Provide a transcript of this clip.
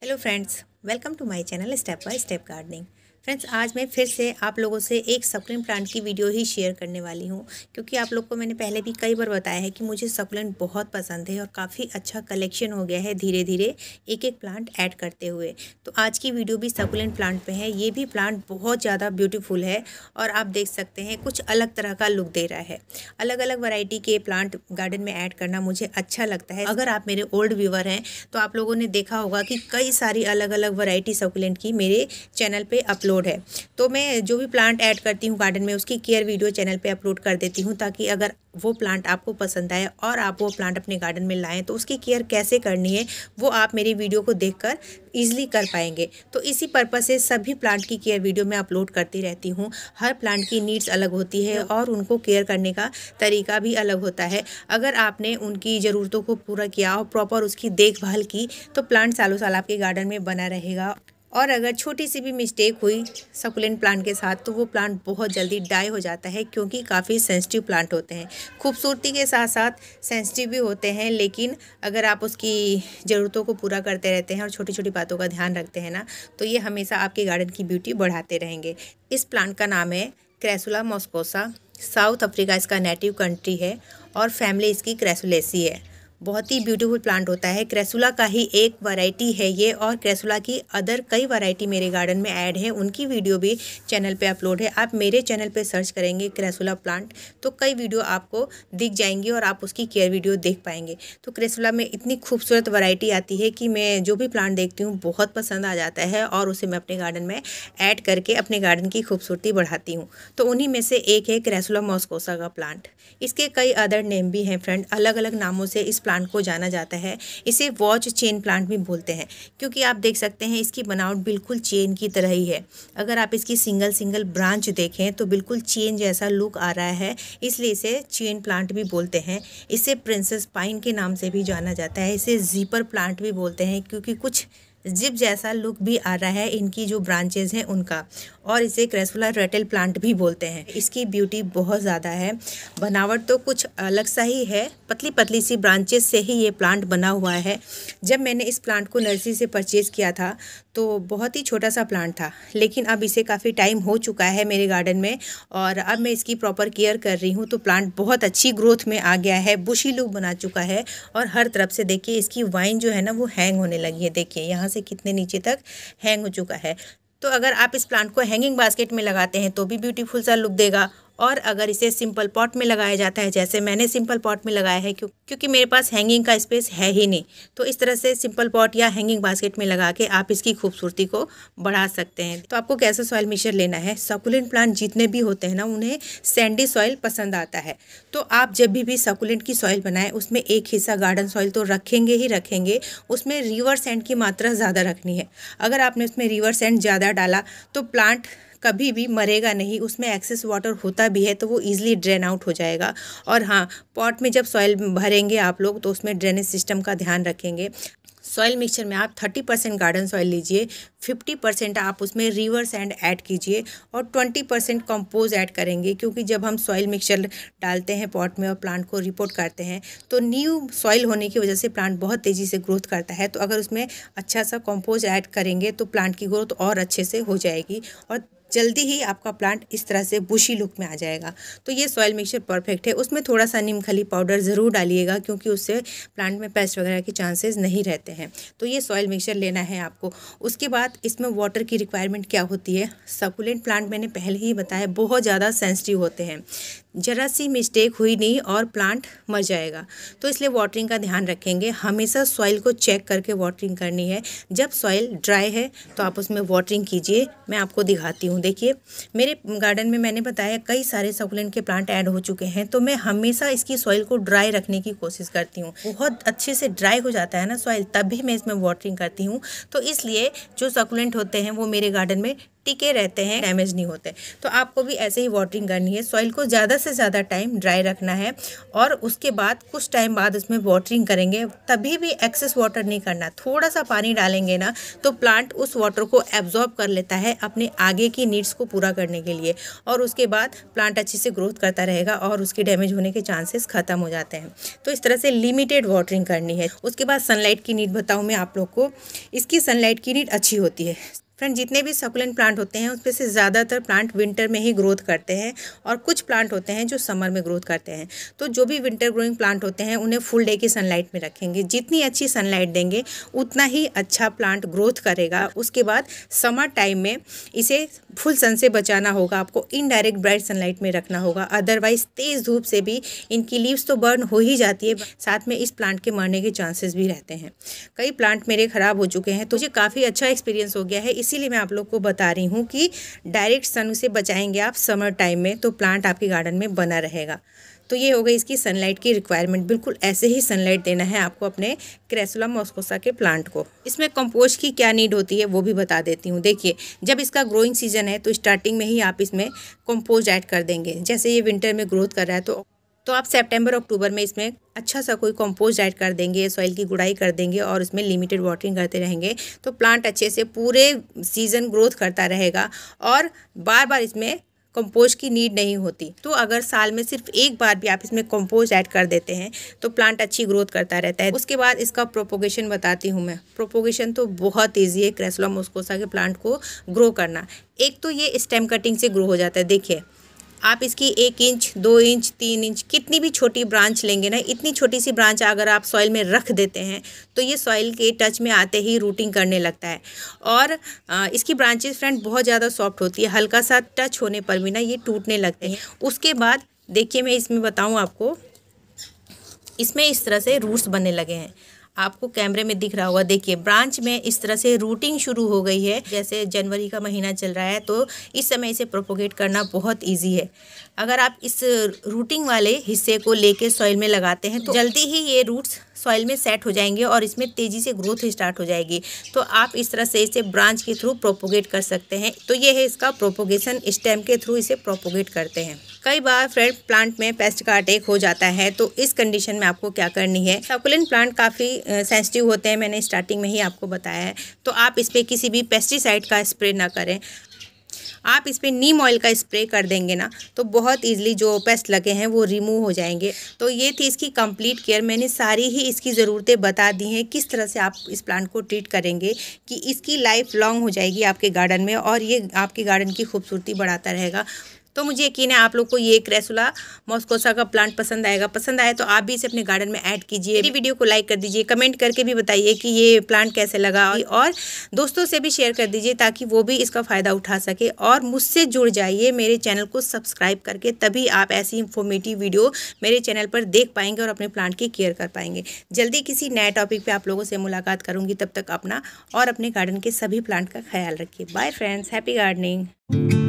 Hello friends, welcome to my channel Step by Step Gardening. Friends आज मैं फिर से आप लोगों से एक सकुलेंट प्लांट की वीडियो ही शेयर करने वाली हूँ क्योंकि आप लोग को मैंने पहले भी कई बार बताया है कि मुझे सकुलेंट बहुत पसंद है और काफ़ी अच्छा कलेक्शन हो गया है धीरे धीरे एक एक प्लांट ऐड करते हुए तो आज की वीडियो भी सकुलेंट प्लांट पे है ये भी प्लांट बहुत ज़्यादा ब्यूटीफुल है और आप देख सकते हैं कुछ अलग तरह का लुक दे रहा है अलग अलग वराइटी के प्लांट गार्डन में ऐड करना मुझे अच्छा लगता है अगर आप मेरे ओल्ड व्यूवर हैं तो आप लोगों ने देखा होगा कि कई सारी अलग अलग वराइटी सकुलेंट की मेरे चैनल पर अपलोड लोड है तो मैं जो भी प्लांट ऐड करती हूँ गार्डन में उसकी केयर वीडियो चैनल पे अपलोड कर देती हूँ ताकि अगर वो प्लांट आपको पसंद आए और आप वो प्लांट अपने गार्डन में लाएँ तो उसकी केयर कैसे करनी है वो आप मेरी वीडियो को देख कर ईजिली कर पाएंगे तो इसी पर्पज़ से सभी प्लांट की केयर वीडियो मैं अपलोड करती रहती हूँ हर प्लांट की नीड्स अलग होती है और उनको केयर करने का तरीका भी अलग होता है अगर आपने उनकी ज़रूरतों को पूरा किया और प्रॉपर उसकी देखभाल की तो प्लांट सालों साल आपके गार्डन में बना रहेगा और अगर छोटी सी भी मिस्टेक हुई सकुलेंट प्लांट के साथ तो वो प्लांट बहुत जल्दी डाई हो जाता है क्योंकि काफ़ी सेंसिटिव प्लांट होते हैं खूबसूरती के साथ साथ सेंसिटिव भी होते हैं लेकिन अगर आप उसकी ज़रूरतों को पूरा करते रहते हैं और छोटी छोटी बातों का ध्यान रखते हैं ना तो ये हमेशा आपके गार्डन की ब्यूटी बढ़ाते रहेंगे इस प्लांट का नाम है क्रैसुला मॉस्कोसा साउथ अफ्रीका इसका नेटिव कंट्री है और फैमिली इसकी क्रैसुलेसी है बहुत ही ब्यूटीफुल प्लांट होता है क्रेसुला का ही एक वैरायटी है ये और क्रेसुला की अदर कई वैरायटी मेरे गार्डन में ऐड है उनकी वीडियो भी चैनल पे अपलोड है आप मेरे चैनल पे सर्च करेंगे क्रेसुला प्लांट तो कई वीडियो आपको दिख जाएंगी और आप उसकी केयर वीडियो देख पाएंगे तो क्रेसुला में इतनी खूबसूरत वरायटी आती है कि मैं जो भी प्लांट देखती हूँ बहुत पसंद आ जाता है और उसे मैं अपने गार्डन में ऐड करके अपने गार्डन की खूबसूरती बढ़ाती हूँ तो उन्हीं में से एक है क्रेसुला मॉस्कोसा का प्लांट इसके कई अदर नेम भी हैं फ्रेंड अलग अलग नामों से इस प्लांट को जाना जाता है इसे वॉच चेन प्लांट भी बोलते हैं क्योंकि आप देख सकते हैं इसकी बनावट बिल्कुल चेन की तरह ही है अगर आप इसकी सिंगल सिंगल ब्रांच देखें तो बिल्कुल चेन जैसा लुक आ रहा है इसलिए इसे चेन प्लांट भी बोलते हैं इसे प्रिंसेस पाइन के नाम से भी जाना जाता है इसे जीपर प्लांट भी बोलते हैं क्योंकि कुछ जिप जैसा लुक भी आ रहा है इनकी जो ब्रांचेज हैं उनका और इसे क्रेसफुला रेटल प्लांट भी बोलते हैं इसकी ब्यूटी बहुत ज़्यादा है बनावट तो कुछ अलग सा ही है पतली पतली सी ब्रांचेज से ही ये प्लांट बना हुआ है जब मैंने इस प्लांट को नर्सरी से परचेज़ किया था तो बहुत ही छोटा सा प्लांट था लेकिन अब इसे काफ़ी टाइम हो चुका है मेरे गार्डन में और अब मैं इसकी प्रॉपर केयर कर रही हूँ तो प्लांट बहुत अच्छी ग्रोथ में आ गया है बुशी लुक बना चुका है और हर तरफ से देखिए इसकी वाइन जो है ना वो हैंग होने लगी है देखिए यहाँ से से कितने नीचे तक हैंग हो चुका है तो अगर आप इस प्लांट को हैंगिंग बास्केट में लगाते हैं तो भी ब्यूटीफुल सा लुक देगा और अगर इसे सिंपल पॉट में लगाया जाता है जैसे मैंने सिंपल पॉट में लगाया है क्यों क्योंकि मेरे पास हैंगिंग का स्पेस है ही नहीं तो इस तरह से सिंपल पॉट या हैंगिंग बास्केट में लगा के आप इसकी खूबसूरती को बढ़ा सकते हैं तो आपको कैसा सॉयल मिक्सर लेना है सकुलेंट प्लांट जितने भी होते हैं ना उन्हें सैंडी सॉइल पसंद आता है तो आप जब भी भी सकुलेंट की सॉइल बनाएं उसमें एक हिस्सा गार्डन सॉइल तो रखेंगे ही रखेंगे उसमें रिवर सैंड की मात्रा ज़्यादा रखनी है अगर आपने उसमें रिवर सैंड ज़्यादा डाला तो प्लांट कभी भी मरेगा नहीं उसमें एक्सेस वाटर होता भी है तो वो ईजिली ड्रेन आउट हो जाएगा और हाँ पॉट में जब सॉइल भरेंगे आप लोग तो उसमें ड्रेनेज सिस्टम का ध्यान रखेंगे सॉइल मिक्सचर में आप थर्टी परसेंट गार्डन सॉइल लीजिए फिफ्टी परसेंट आप उसमें रिवर सैंड ऐड कीजिए और ट्वेंटी परसेंट कॉम्पोज ऐड करेंगे क्योंकि जब हम सॉइल मिक्सचर डालते हैं पॉट में और प्लांट को रिपोर्ट करते हैं तो न्यू सॉइल होने की वजह से प्लांट बहुत तेज़ी से ग्रोथ करता है तो अगर उसमें अच्छा सा कॉम्पोज ऐड करेंगे तो प्लांट की ग्रोथ और अच्छे से हो जाएगी और जल्दी ही आपका प्लांट इस तरह से बुशी लुक में आ जाएगा तो ये सॉयल मिक्सचर परफेक्ट है उसमें थोड़ा सा नीमखली पाउडर ज़रूर डालिएगा क्योंकि उससे प्लांट में पेस्ट वगैरह के चांसेस नहीं रहते हैं तो ये सॉयल मिक्सचर लेना है आपको उसके बाद इसमें वाटर की रिक्वायरमेंट क्या होती है सकुलेंट प्लांट मैंने पहले ही बताया बहुत ज़्यादा सेंसिटिव होते हैं ज़रा सी मिस्टेक हुई नहीं और प्लांट मर जाएगा तो इसलिए वाटरिंग का ध्यान रखेंगे हमेशा सॉइल को चेक करके वाटरिंग करनी है जब सॉइल ड्राई है तो आप उसमें वाटरिंग कीजिए मैं आपको दिखाती हूँ देखिए मेरे गार्डन में मैंने बताया कई सारे सकुलेंट के प्लांट ऐड हो चुके हैं तो मैं हमेशा इसकी सॉइल को ड्राई रखने की कोशिश करती हूँ बहुत अच्छे से ड्राई हो जाता है ना सॉइल तब भी मैं इसमें वाटरिंग करती हूँ तो इसलिए जो सकुलेंट होते हैं वो मेरे गार्डन में टिके रहते हैं डैमेज नहीं होते तो आपको भी ऐसे ही वाटरिंग करनी है सॉइल को ज़्यादा से ज़्यादा टाइम ड्राई रखना है और उसके बाद कुछ टाइम बाद उसमें वाटरिंग करेंगे तभी भी एक्सेस वाटर नहीं करना थोड़ा सा पानी डालेंगे ना तो प्लांट उस वाटर को एब्जॉर्ब कर लेता है अपने आगे की नीड्स को पूरा करने के लिए और उसके बाद प्लांट अच्छे से ग्रोथ करता रहेगा और उसके डैमेज होने के चांसेस ख़त्म हो जाते हैं तो इस तरह से लिमिटेड वाटरिंग करनी है उसके बाद सनलाइट की नीड बताऊँ मैं आप लोग को इसकी सनलाइट की नीड अच्छी होती है फ्रेंड जितने भी सकुलेंट प्लांट होते हैं उसमें से ज़्यादातर प्लांट विंटर में ही ग्रोथ करते हैं और कुछ प्लांट होते हैं जो समर में ग्रोथ करते हैं तो जो भी विंटर ग्रोइंग प्लांट होते हैं उन्हें फुल डे की सनलाइट में रखेंगे जितनी अच्छी सनलाइट देंगे उतना ही अच्छा प्लांट ग्रोथ करेगा उसके बाद समर टाइम में इसे फुल सन से बचाना होगा आपको इनडायरेक्ट ब्राइट सनलाइट में रखना होगा अदरवाइज तेज़ धूप से भी इनकी लीव्स तो बर्न हो ही जाती है साथ में इस प्लांट के मरने के चांसेस भी रहते हैं कई प्लांट मेरे ख़राब हो चुके हैं तो मुझे काफ़ी अच्छा एक्सपीरियंस हो गया है इस इसीलिए मैं आप लोग को बता रही हूँ कि डायरेक्ट सन उसे बचाएंगे आप समर टाइम में तो प्लांट आपके गार्डन में बना रहेगा तो ये हो गई इसकी सनलाइट की रिक्वायरमेंट बिल्कुल ऐसे ही सनलाइट देना है आपको अपने क्रेसुला मॉस्कोसा के प्लांट को इसमें कंपोस्ट की क्या नीड होती है वो भी बता देती हूँ देखिए जब इसका ग्रोइंग सीजन है तो स्टार्टिंग में ही आप इसमें कंपोस्ट ऐड कर देंगे जैसे ये विंटर में ग्रोथ कर रहा है तो तो आप सेप्टेम्बर अक्टूबर में इसमें अच्छा सा कोई कंपोस्ट ऐड कर देंगे सॉइल की गुड़ाई कर देंगे और उसमें लिमिटेड वाटरिंग करते रहेंगे तो प्लांट अच्छे से पूरे सीज़न ग्रोथ करता रहेगा और बार बार इसमें कंपोस्ट की नीड नहीं होती तो अगर साल में सिर्फ एक बार भी आप इसमें कंपोस्ट ऐड कर देते हैं तो प्लांट अच्छी ग्रोथ करता रहता है उसके बाद इसका प्रोपोगेशन बताती हूँ मैं प्रोपोगेशन तो बहुत ईजी है क्रेसलोमोस्कोसा के प्लांट को ग्रो करना एक तो ये स्टेम कटिंग से ग्रो हो जाता है देखिए आप इसकी एक इंच दो इंच तीन इंच कितनी भी छोटी ब्रांच लेंगे ना इतनी छोटी सी ब्रांच अगर आप सॉइल में रख देते हैं तो ये सॉइल के टच में आते ही रूटिंग करने लगता है और इसकी ब्रांचेस फ्रेंड बहुत ज़्यादा सॉफ्ट होती है हल्का सा टच होने पर भी ना ये टूटने लगते हैं उसके बाद देखिए मैं इसमें बताऊँ आपको इसमें इस तरह से रूट्स बनने लगे हैं आपको कैमरे में दिख रहा होगा देखिए ब्रांच में इस तरह से रूटिंग शुरू हो गई है जैसे जनवरी का महीना चल रहा है तो इस समय इसे प्रोपोगेट करना बहुत ईजी है अगर आप इस रूटिंग वाले हिस्से को लेके सॉइल में लगाते हैं तो जल्दी ही ये रूट्स सॉइल में सेट हो जाएंगे और इसमें तेज़ी से ग्रोथ स्टार्ट हो जाएगी तो आप इस तरह से इसे ब्रांच के थ्रू प्रोपोगेट कर सकते हैं तो ये है इसका प्रोपोगेशन स्टेम के थ्रू इसे प्रोपोगेट करते हैं कई बार फ्रेंड प्लांट में पेस्ट का अटैक हो जाता है तो इस कंडीशन में आपको क्या करनी है सकुलिन प्लांट काफ़ी सेंसिटिव होते हैं मैंने स्टार्टिंग में ही आपको बताया है तो आप इस पर किसी भी पेस्टिसाइड का स्प्रे ना करें आप इस पर नीम ऑयल का स्प्रे कर देंगे ना तो बहुत ईजिली जो पेस्ट लगे हैं वो रिमूव हो जाएंगे तो ये थी इसकी कंप्लीट केयर मैंने सारी ही इसकी ज़रूरतें बता दी हैं किस तरह से आप इस प्लांट को ट्रीट करेंगे कि इसकी लाइफ लॉन्ग हो जाएगी आपके गार्डन में और ये आपके गार्डन की खूबसूरती बढ़ाता रहेगा तो मुझे यकीन है आप लोग को ये क्रेसुला मॉस्कोसा का प्लांट पसंद आएगा पसंद आए तो आप भी इसे अपने गार्डन में ऐड कीजिए मेरी वीडियो को लाइक कर दीजिए कमेंट करके भी बताइए कि ये प्लांट कैसे लगा और दोस्तों से भी शेयर कर दीजिए ताकि वो भी इसका फ़ायदा उठा सके और मुझसे जुड़ जाइए मेरे चैनल को सब्सक्राइब करके तभी आप ऐसी इन्फॉर्मेटिव वीडियो मेरे चैनल पर देख पाएंगे और अपने प्लांट की केयर कर पाएंगे जल्दी किसी नए टॉपिक पर आप लोगों से मुलाकात करूँगी तब तक अपना और अपने गार्डन के सभी प्लांट का ख्याल रखिए बाय फ्रेंड्स हैप्पी गार्डनिंग